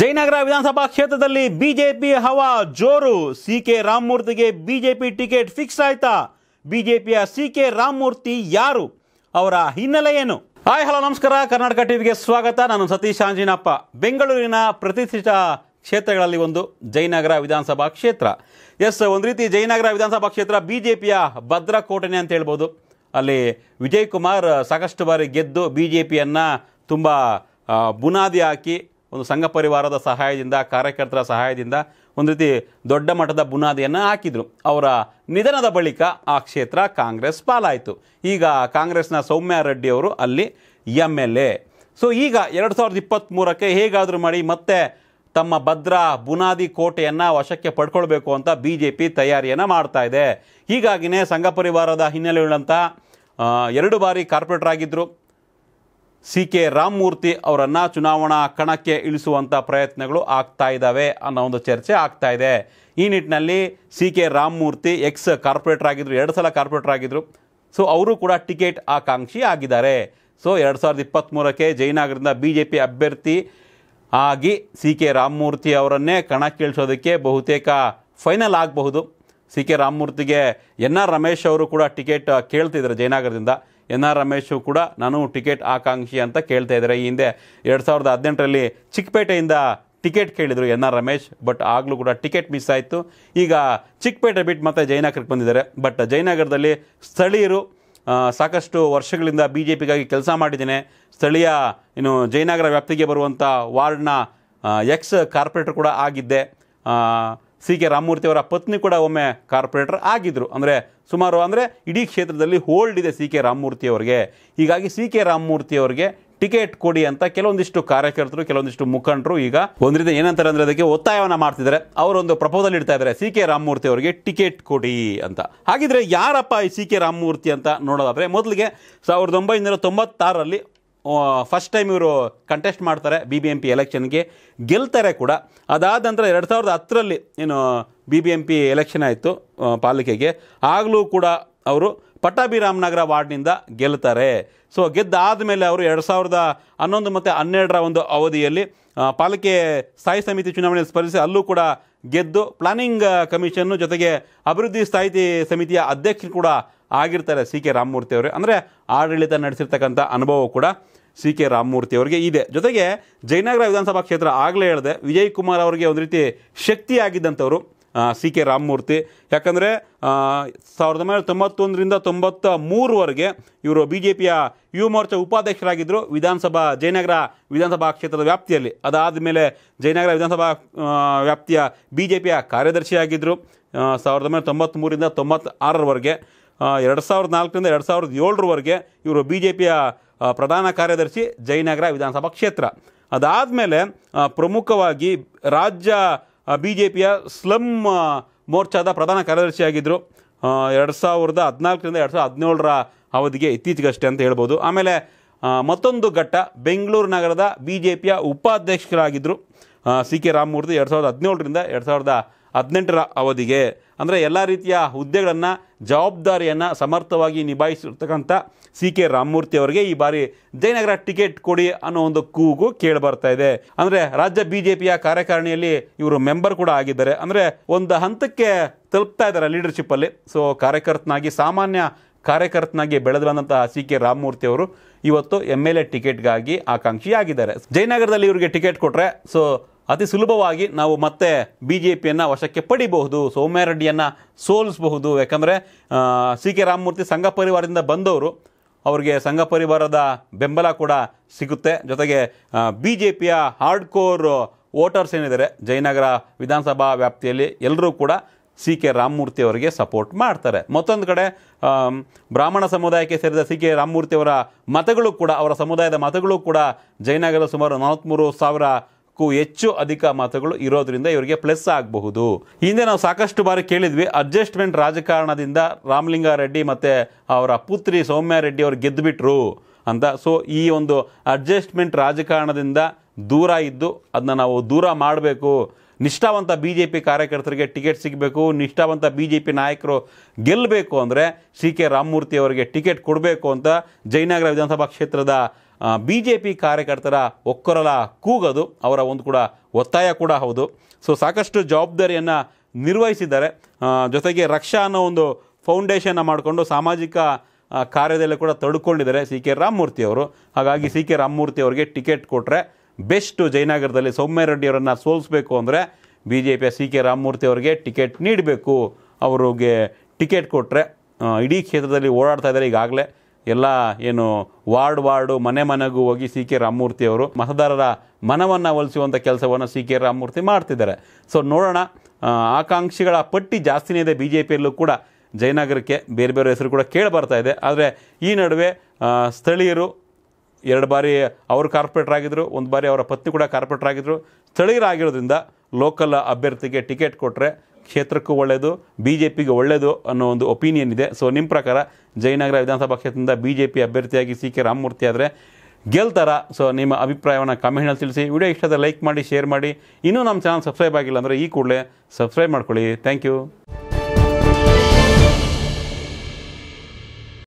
ಜಯನಗರ ವಿಧಾನಸಭಾ ಕ್ಷೇತ್ರದಲ್ಲಿ ಬಿಜೆಪಿ ಹವಾ ಜೋರು ಸಿ ಕೆ ರಾಮಮೂರ್ತಿಗೆ ಬಿಜೆಪಿ ಟಿಕೆಟ್ ಫಿಕ್ಸ್ ಆಯ್ತಾ ಬಿಜೆಪಿಯ ಸಿ ಕೆ ರಾಮಮೂರ್ತಿ ಯಾರು ಅವರ ಹಿನ್ನೆಲೆ ಏನು ಹಾಯ್ ಹಲೋ ನಮಸ್ಕಾರ ಕರ್ನಾಟಕ ಟಿವಿಗೆ ಸ್ವಾಗತ ನಾನು ಸತೀಶ್ ಆಂಜಿನಪ್ಪ ಬೆಂಗಳೂರಿನ ಪ್ರತಿಷ್ಠಿತ ಕ್ಷೇತ್ರಗಳಲ್ಲಿ ಒಂದು ಜಯನಗರ ವಿಧಾನಸಭಾ ಕ್ಷೇತ್ರ ಎಸ್ ಒಂದು ರೀತಿ ಜಯನಗರ ವಿಧಾನಸಭಾ ಕ್ಷೇತ್ರ ಬಿಜೆಪಿಯ ಜೆ ಪಿಯ ಅಂತ ಹೇಳ್ಬೋದು ಅಲ್ಲಿ ವಿಜಯ್ ಕುಮಾರ್ ಸಾಕಷ್ಟು ಬಾರಿ ಗೆದ್ದು ಬಿ ಜೆ ಪಿಯನ್ನು ತುಂಬ ಬುನಾದಿ ಹಾಕಿ ಒಂದು ಸಂಘ ಪರಿವಾರದ ಸಹಾಯದಿಂದ ಕಾರ್ಯಕರ್ತರ ಸಹಾಯದಿಂದ ಒಂದು ರೀತಿ ದೊಡ್ಡ ಮಟ್ಟದ ಬುನಾದಿಯನ್ನು ಹಾಕಿದರು ಅವರ ನಿಧನದ ಬಳಿಕ ಆ ಕ್ಷೇತ್ರ ಕಾಂಗ್ರೆಸ್ ಪಾಲಾಯಿತು ಈಗ ಕಾಂಗ್ರೆಸ್ನ ಸೌಮ್ಯ ರೆಡ್ಡಿ ಅವರು ಅಲ್ಲಿ ಎಮ್ ಎಲ್ ಎ ಸೊ ಈಗ ಎರಡು ಸಾವಿರದ ಇಪ್ಪತ್ತ್ಮೂರಕ್ಕೆ ಹೇಗಾದರೂ ಮಾಡಿ ಮತ್ತೆ ತಮ್ಮ ಭದ್ರಾ ಬುನಾದಿ ಕೋಟೆಯನ್ನು ವಶಕ್ಕೆ ಪಡ್ಕೊಳ್ಬೇಕು ಅಂತ ಬಿ ಜೆ ಪಿ ತಯಾರಿಯನ್ನು ಮಾಡ್ತಾ ಇದೆ ಹೀಗಾಗಿಯೇ ಸಂಘ ಪರಿವಾರದ ಹಿನ್ನೆಲೆಯುಳ್ಳಂಥ ಎರಡು ಬಾರಿ ಕಾರ್ಪೊರೇಟರ್ ಆಗಿದ್ದರು ಸಿ ಕೆ ರಾಮಮೂರ್ತಿ ಅವರನ್ನು ಚುನಾವಣಾ ಕಣಕ್ಕೆ ಇಳಿಸುವಂಥ ಪ್ರಯತ್ನಗಳು ಆಗ್ತಾ ಇದ್ದಾವೆ ಅನ್ನೋ ಒಂದು ಚರ್ಚೆ ಆಗ್ತಾ ಇದೆ ಈ ನಿಟ್ಟಿನಲ್ಲಿ C K Ramamurthy ex corporator ಆಗಿದ್ದರು ಎರಡು ಸಲ ಕಾರ್ಪೊರೇಟರ್ ಆಗಿದ್ದರು ಸೊ ಅವರು ಕೂಡ ಟಿಕೆಟ್ ಆಕಾಂಕ್ಷಿ ಆಗಿದ್ದಾರೆ ಸೊ ಎರಡು ಸಾವಿರದ ಇಪ್ಪತ್ತ್ಮೂರಕ್ಕೆ ಜಯನಗರದಿಂದ ಬಿ ಜೆ ಪಿ ಅಭ್ಯರ್ಥಿ ಆಗಿ ಸಿ ಕೆ ರಾಮಮೂರ್ತಿ ಅವರನ್ನೇ ಕಣಕ್ಕಿಳಿಸೋದಕ್ಕೆ ಬಹುತೇಕ ಫೈನಲ್ ಆಗಬಹುದು ಸಿ ಕೆ ರಾಮಮೂರ್ತಿಗೆ ಎನ್ ಆರ್ ರಮೇಶ್ ಅವರು ಕೂಡ ಟಿಕೆಟ್ ಕೇಳ್ತಿದ್ದಾರೆ ಜಯನಗರದಿಂದ ಎನ್ ಆರ್ ರಮೇಶು ಕೂಡ ನಾನು ಟಿಕೆಟ್ ಆಕಾಂಕ್ಷಿ ಅಂತ ಕೇಳ್ತಾ ಇದ್ದಾರೆ ಈ ಹಿಂದೆ ಎರಡು ಸಾವಿರದ ಹದಿನೆಂಟರಲ್ಲಿ ಚಿಕ್ಕಪೇಟೆಯಿಂದ ಟಿಕೆಟ್ ಕೇಳಿದರು ಎನ್ ಆರ್ ರಮೇಶ್ ಬಟ್ ಆಗಲೂ ಕೂಡ ಟಿಕೆಟ್ ಮಿಸ್ ಆಯಿತು ಈಗ ಚಿಕ್ಕಪೇಟೆ ಬಿಟ್ಟು ಮತ್ತೆ ಜಯನಗರಕ್ಕೆ ಬಂದಿದ್ದಾರೆ ಬಟ್ ಜಯನಗರದಲ್ಲಿ ಸ್ಥಳೀಯರು ಸಾಕಷ್ಟು ವರ್ಷಗಳಿಂದ ಬಿ ಜೆ ಪಿಗಾಗಿ ಕೆಲಸ ಮಾಡಿದ್ದೇನೆ ಸ್ಥಳೀಯ ಇನ್ನು ಜಯನಗರ ವ್ಯಾಪ್ತಿಗೆ ಬರುವಂಥ ವಾರ್ಡ್ನ ಎಕ್ಸ್ ಕಾರ್ಪೊರೇಟರ್ ಕೂಡ ಆಗಿದ್ದೆ ಸಿ ಕೆ ರಾಮಮೂರ್ತಿ ಅವರ ಪತ್ನಿ ಕೂಡ ಒಮ್ಮೆ ಕಾರ್ಪೊರೇಟರ್ ಆಗಿದ್ದರು ಅಂದರೆ ಸುಮಾರು ಅಂದರೆ ಇಡೀ ಕ್ಷೇತ್ರದಲ್ಲಿ ಹೋಲ್ಡ್ ಇದೆ ಸಿ ಕೆ ರಾಮಮೂರ್ತಿ ಅವರಿಗೆ ಹೀಗಾಗಿ ಸಿ ಕೆ ರಾಮಮೂರ್ತಿ ಅವರಿಗೆ ಟಿಕೆಟ್ ಕೊಡಿ ಅಂತ ಕೆಲವೊಂದಿಷ್ಟು ಕಾರ್ಯಕರ್ತರು ಕೆಲವೊಂದಿಷ್ಟು ಮುಖಂಡರು ಈಗ ಒಂದರಿಂದ ಏನಂತಾರೆ ಅಂದರೆ ಅದಕ್ಕೆ ಒತ್ತಾಯವನ್ನು ಮಾಡ್ತಿದ್ದಾರೆ ಅವರೊಂದು ಪ್ರಪೋಸಲ್ ಇಡ್ತಾ ಇದ್ದಾರೆ ಸಿ ಕೆ ರಾಮಮೂರ್ತಿ ಅವರಿಗೆ ಟಿಕೆಟ್ ಕೊಡಿ ಅಂತ ಹಾಗಿದ್ರೆ ಯಾರಪ್ಪ ಈ ಸಿ ಕೆ ರಾಮಮೂರ್ತಿ ಅಂತ ನೋಡೋದಾದರೆ ಮೊದಲಿಗೆ ಸಾವಿರದ ಒಂಬೈನೂರ ತೊಂಬತ್ತಾರರಲ್ಲಿ ಫಸ್ಟ್ ಟೈಮ್ ಇವರು ಕಂಟೆಸ್ಟ್ ಮಾಡ್ತಾರೆ ಬಿ ಬಿ ಎಂ ಪಿ ಎಲೆಕ್ಷನ್ಗೆ ಗೆಲ್ತಾರೆ ಕೂಡ ಅದಾದ ನಂತರ ಎರಡು ಸಾವಿರದ ಹತ್ತರಲ್ಲಿ ಏನು B B M P election ಆಯಿತು ಪಾಲಿಕೆಗೆ ಆಗಲೂ ಕೂಡ ಅವರು ಪಟ್ಟಾಭಿರಾಮನಗರ ವಾರ್ಡ್ನಿಂದ ಗೆಲ್ತಾರೆ ಸೊ ಗೆದ್ದಾದ ಮೇಲೆ ಅವರು ಎರಡು ಸಾವಿರದ ಹನ್ನೊಂದು ಮತ್ತು ಹನ್ನೆರಡರ ಒಂದು ಅವಧಿಯಲ್ಲಿ ಪಾಲಿಕೆ ಸ್ಥಾಯಿ ಸಮಿತಿ ಚುನಾವಣೆ ಸ್ಪರ್ಧಿಸಿ ಅಲ್ಲೂ ಕೂಡ ಗೆದ್ದು ಪ್ಲಾನಿಂಗ್ ಕಮಿಷನ್ನು ಜೊತೆಗೆ ಅಭಿವೃದ್ಧಿ ಸ್ಥಾಯಿ ಸಮಿತಿಯ ಅಧ್ಯಕ್ಷರು ಕೂಡ ಆಗಿರ್ತಾರೆ ಸಿ ಕೆ ರಾಮಮೂರ್ತಿ ಅವರೇ ಅಂದರೆ ಆಡಳಿತ ನಡೆಸಿರ್ತಕ್ಕಂಥ ಅನುಭವ ಕೂಡ ಸಿ ಕೆ ರಾಮಮೂರ್ತಿ ಅವರಿಗೆ ಇದೆ ಜೊತೆಗೆ ಜಯನಗರ ವಿಧಾನಸಭಾ ಕ್ಷೇತ್ರ ಆಗಲೇ ಹೇಳಿದೆ ವಿಜಯ್ ಕುಮಾರ್ ಅವರಿಗೆ ಒಂದು ರೀತಿ ಶಕ್ತಿಯಾಗಿದ್ದಂಥವರು ಸಿ ಕೆ ರಾಮಮೂರ್ತಿ ಯಾಕಂದರೆ ಸಾವಿರದ ಒಂಬೈನೂರ ತೊಂಬತ್ತೊಂದರಿಂದ ತೊಂಬತ್ತ ಮೂರವರೆಗೆ ಇವರು ಬಿ ಜೆ ಪಿಯ ಯುವ ಮೋರ್ಚಾ ಉಪಾಧ್ಯಕ್ಷರಾಗಿದ್ದರು ವಿಧಾನಸಭಾ ಜಯನಗರ ವಿಧಾನಸಭಾ ಕ್ಷೇತ್ರದ ವ್ಯಾಪ್ತಿಯಲ್ಲಿ ಅದಾದ ಮೇಲೆ ಜಯನಗರ ವಿಧಾನಸಭಾ ವ್ಯಾಪ್ತಿಯ ಬಿ ಜೆ ಪಿಯ ಕಾರ್ಯದರ್ಶಿಯಾಗಿದ್ದರು ಸಾವಿರದ ಒಂಬೈನೂರ ತೊಂಬತ್ತ್ಮೂರಿಂದ ತೊಂಬತ್ತಾರರವರೆಗೆ ಎರಡು ಸಾವಿರದ ನಾಲ್ಕರಿಂದ ಎರಡು ಸಾವಿರದ ಏಳರವರೆಗೆ ಇವರು ಬಿ ಜೆ ಪಿಯ ಪ್ರಧಾನ ಕಾರ್ಯದರ್ಶಿ ಜಯನಗರ ವಿಧಾನಸಭಾ ಕ್ಷೇತ್ರ ಅದಾದಮೇಲೆ ಪ್ರಮುಖವಾಗಿ ರಾಜ್ಯ ಬಿ ಜೆ ಪಿಯ ಸ್ಲಮ್ ಮೋರ್ಚಾದ ಪ್ರಧಾನ ಕಾರ್ಯದರ್ಶಿಯಾಗಿದ್ದರು ಎರಡು ಸಾವಿರದ ಹದಿನಾಲ್ಕರಿಂದ ಎರಡು ಸಾವಿರದ ಹದಿನೇಳರ ಅವಧಿಗೆ ಇತ್ತೀಚೆಗಷ್ಟೇ ಅಂತ ಹೇಳ್ಬೋದು ಆಮೇಲೆ ಮತ್ತೊಂದು ಘಟ್ಟ ಬೆಂಗಳೂರು ನಗರದ ಬಿ ಜೆ ಪಿಯ ಉಪಾಧ್ಯಕ್ಷರಾಗಿದ್ದರು ಸಿ ಕೆ ರಾಮಮೂರ್ತಿ ಎರಡು ಸಾವಿರದ ಹದಿನೇಳರಿಂದ ಎರಡು ಸಾವಿರದ ಹದಿನೆಂಟರ ಅವಧಿಗೆ ಅಂದರೆ ಎಲ್ಲ ರೀತಿಯ ಹುದ್ದೆಗಳನ್ನು ಜವಾಬ್ದಾರಿಯನ್ನು ಸಮರ್ಥವಾಗಿ ನಿಭಾಯಿಸಿರ್ತಕ್ಕಂಥ ಸಿ ಕೆ ರಾಮಮೂರ್ತಿ ಅವರಿಗೆ ಈ ಬಾರಿ ಜಯನಗರ ಟಿಕೆಟ್ ಕೊಡಿ ಅನ್ನೋ ಒಂದು ಕೂಗು ಕೇಳಿ ಬರ್ತಾ ಇದೆ ಅಂದರೆ ರಾಜ್ಯ ಬಿ ಜೆ ಪಿಯ ಕಾರ್ಯಕಾರಿಣಿಯಲ್ಲಿ ಇವರು ಮೆಂಬರ್ ಕೂಡ ಆಗಿದ್ದಾರೆ ಅಂದರೆ ಒಂದು ಹಂತಕ್ಕೆ ತಲುಪ್ತಾ ಇದ್ದಾರೆ ಲೀಡರ್ಶಿಪ್ಪಲ್ಲಿ ಸೊ ಕಾರ್ಯಕರ್ತನಾಗಿ ಸಾಮಾನ್ಯ ಕಾರ್ಯಕರ್ತನಾಗಿ ಬೆಳೆದು ಬಂದಂತಹ ಸಿ ಕೆ ರಾಮಮೂರ್ತಿ ಅವರು ಇವತ್ತು ಎಮ್ ಎಲ್ ಎ ಟಿಕೆಟ್ಗಾಗಿ ಆಕಾಂಕ್ಷಿಯಾಗಿದ್ದಾರೆ ಜಯನಗರದಲ್ಲಿ ಇವರಿಗೆ ಟಿಕೆಟ್ ಕೊಟ್ಟರೆ ಸೊ ಅತಿ ಸುಲಭವಾಗಿ ನಾವು ಮತ್ತೆ ಬಿ ಜೆ ಪಿಯನ್ನು ವಶಕ್ಕೆ ಪಡಿಬಹುದು ಸೋಮ್ಯಾರೆಡ್ಡಿಯನ್ನು ಸೋಲಿಸಬಹುದು ಯಾಕಂದರೆ ಸಿ ಕೆ ರಾಮಮೂರ್ತಿ ಸಂಘ ಪರಿವಾರದಿಂದ ಬಂದವರು ಅವರಿಗೆ ಸಂಘ ಪರಿವಾರದ ಬೆಂಬಲ ಕೂಡ ಸಿಗುತ್ತೆ ಜೊತೆಗೆ ಬಿ ಜೆ ಪಿಯ ಹಾರ್ಡ್ ಕೋರ್ ವೋಟರ್ಸ್ ಏನಿದ್ದಾರೆ ಜಯನಗರ ವಿಧಾನಸಭಾ ವ್ಯಾಪ್ತಿಯಲ್ಲಿ ಎಲ್ಲರೂ ಕೂಡ ಸಿ ಕೆ ರಾಮಮೂರ್ತಿ ಅವರಿಗೆ ಸಪೋರ್ಟ್ ಮಾಡ್ತಾರೆ ಮತ್ತೊಂದು ಕಡೆ ಬ್ರಾಹ್ಮಣ ಸಮುದಾಯಕ್ಕೆ ಸೇರಿದ ಸಿ ಕೆ ರಾಮಮೂರ್ತಿಯವರ ಮತಗಳು ಕೂಡ ಅವರ ಸಮುದಾಯದ ಮತಗಳು ಕೂಡ ಜಯನಗರ ಸುಮಾರು ನಲವತ್ತ್ಮೂರು ಸಾವಿರ ಕ್ಕೂ ಹೆಚ್ಚು ಅಧಿಕ ಮತಗಳು ಇರೋದ್ರಿಂದ ಇವರಿಗೆ ಪ್ಲಸ್ ಆಗಬಹುದು ಹಿಂದೆ ನಾವು ಸಾಕಷ್ಟು ಬಾರಿ ಕೇಳಿದ್ವಿ ಅಡ್ಜಸ್ಟ್ಮೆಂಟ್ ರಾಜಕಾರಣದಿಂದ ರಾಮಲಿಂಗಾರೆಡ್ಡಿ ಮತ್ತು ಅವರ ಪುತ್ರಿ ಸೌಮ್ಯ ರೆಡ್ಡಿ ಅವರು ಗೆದ್ದುಬಿಟ್ರು ಅಂತ ಸೊ ಈ ಒಂದು ಅಡ್ಜಸ್ಟ್ಮೆಂಟ್ ರಾಜಕಾರಣದಿಂದ ದೂರ ಇದ್ದು ಅದನ್ನ ನಾವು ದೂರ ಮಾಡಬೇಕು ನಿಷ್ಠಾವಂತ ಬಿ ಜೆ ಪಿ ಕಾರ್ಯಕರ್ತರಿಗೆ ಟಿಕೆಟ್ ಸಿಗಬೇಕು ನಿಷ್ಠಾವಂತ ಬಿ ಜೆ ಪಿ ನಾಯಕರು ಗೆಲ್ಲಬೇಕು ಅಂದರೆ ಸಿ ಕೆ ರಾಮಮೂರ್ತಿ ಅವರಿಗೆ ಟಿಕೆಟ್ ಕೊಡಬೇಕು ಅಂತ ಜಯನಗರ ವಿಧಾನಸಭಾ ಕ್ಷೇತ್ರದ ಬಿ ಜೆ ಪಿ ಕಾರ್ಯಕರ್ತರ ಒಕ್ಕರಲ ಕೂಗೋದು ಅವರ ಒಂದು ಕೂಡ ಒತ್ತಾಯ ಕೂಡ ಹೌದು ಸೊ ಸಾಕಷ್ಟು ಜವಾಬ್ದಾರಿಯನ್ನು ನಿರ್ವಹಿಸಿದ್ದಾರೆ ಜೊತೆಗೆ ರಕ್ಷಾ ಅನ್ನೋ ಒಂದು ಫೌಂಡೇಶನ್ನ ಮಾಡಿಕೊಂಡು ಸಾಮಾಜಿಕ ಕಾರ್ಯದಲ್ಲಿ ಕೂಡ ತಡ್ಕೊಂಡಿದ್ದಾರೆ ಸಿ ಕೆ ರಾಮಮೂರ್ತಿ ಅವರು ಹಾಗಾಗಿ ಸಿ ಕೆ ರಾಮಮೂರ್ತಿ ಅವರಿಗೆ ಟಿಕೆಟ್ ಕೊಟ್ಟರೆ ಬೆಸ್ಟು ಜಯನಗರದಲ್ಲಿ ಸೌಮ್ಯರೆಡ್ಡಿ ಅವರನ್ನು ಸೋಲಿಸಬೇಕು ಅಂದರೆ ಬಿ ಜೆ ಪಿಯ ಸಿ ಕೆ ರಾಮಮೂರ್ತಿ ಅವರಿಗೆ ಟಿಕೆಟ್ ನೀಡಬೇಕು ಅವರಿಗೆ ಟಿಕೆಟ್ ಕೊಟ್ಟರೆ ಇಡೀ ಕ್ಷೇತ್ರದಲ್ಲಿ ಓಡಾಡ್ತಾ ಇದ್ದಾರೆ ಈಗಾಗಲೇ ಎಲ್ಲ ಏನು ವಾರ್ಡ್ ವಾರ್ಡು ಮನೆ ಮನೆಗೂ ಹೋಗಿ ಸಿ ಕೆ ರಾಮಮೂರ್ತಿ ಅವರು ಮತದಾರರ ಮನವನ್ನು ಒಲಿಸುವಂಥ ಕೆಲಸವನ್ನು ಸಿ ಕೆ ರಾಮಮೂರ್ತಿ ಮಾಡ್ತಿದ್ದಾರೆ ಸೊ ನೋಡೋಣ ಆಕಾಂಕ್ಷಿಗಳ ಪಟ್ಟಿ ಜಾಸ್ತಿನೇ ಇದೆ ಬಿ ಜೆ ಪಿಯಲ್ಲೂ ಕೂಡ ಜಯನಗರಕ್ಕೆ ಬೇರೆ ಬೇರೆ ಹೆಸರು ಕೂಡ ಕೇಳಿ ಬರ್ತಾ ಇದೆ ಆದರೆ ಈ ನಡುವೆ ಸ್ಥಳೀಯರು ಎರಡು ಬಾರಿ ಅವರು ಕಾರ್ಪೊರೇಟರ್ ಆಗಿದ್ದರು ಒಂದು ಬಾರಿ ಅವರ ಪತ್ನಿ ಕೂಡ ಕಾರ್ಪೊರೇಟರ್ ಆಗಿದ್ದರು ಸ್ಥಳೀಯರಾಗಿರೋದ್ರಿಂದ ಲೋಕಲ್ ಅಭ್ಯರ್ಥಿಗೆ ಟಿಕೆಟ್ ಕೊಟ್ಟರೆ ಕ್ಷೇತ್ರಕ್ಕೂ ಒಳ್ಳೆಯದು ಬಿ ಜೆ ಪಿಗೆ ಒಳ್ಳೆಯದು ಅನ್ನೋ ಒಂದು ಒಪಿನಿಯನ್ ಇದೆ ಸೊ ನಿಮ್ಮ ಪ್ರಕಾರ ಜಯನಗರ ವಿಧಾನಸಭಾ ಕ್ಷೇತ್ರದಿಂದ ಬಿ ಜೆ ಪಿ ಅಭ್ಯರ್ಥಿಯಾಗಿ ಸಿ ಕೆ ರಾಮಮೂರ್ತಿ ಆದರೆ ಗೆಲ್ತಾರ ಸೊ ನಿಮ್ಮ ಅಭಿಪ್ರಾಯವನ್ನು ಕಮೆಂಟ್ನಲ್ಲಿ ತಿಳಿಸಿ ವಿಡಿಯೋ ಇಷ್ಟದ ಲೈಕ್ ಮಾಡಿ ಶೇರ್ ಮಾಡಿ ಇನ್ನೂ ನಮ್ಮ ಚಾನಲ್ ಸಬ್ಸ್ಕ್ರೈಬ್ ಆಗಿಲ್ಲ ಅಂದರೆ ಈ ಕೂಡಲೇ ಸಬ್ಸ್ಕ್ರೈಬ್ ಮಾಡ್ಕೊಳ್ಳಿ ಥ್ಯಾಂಕ್ ಯು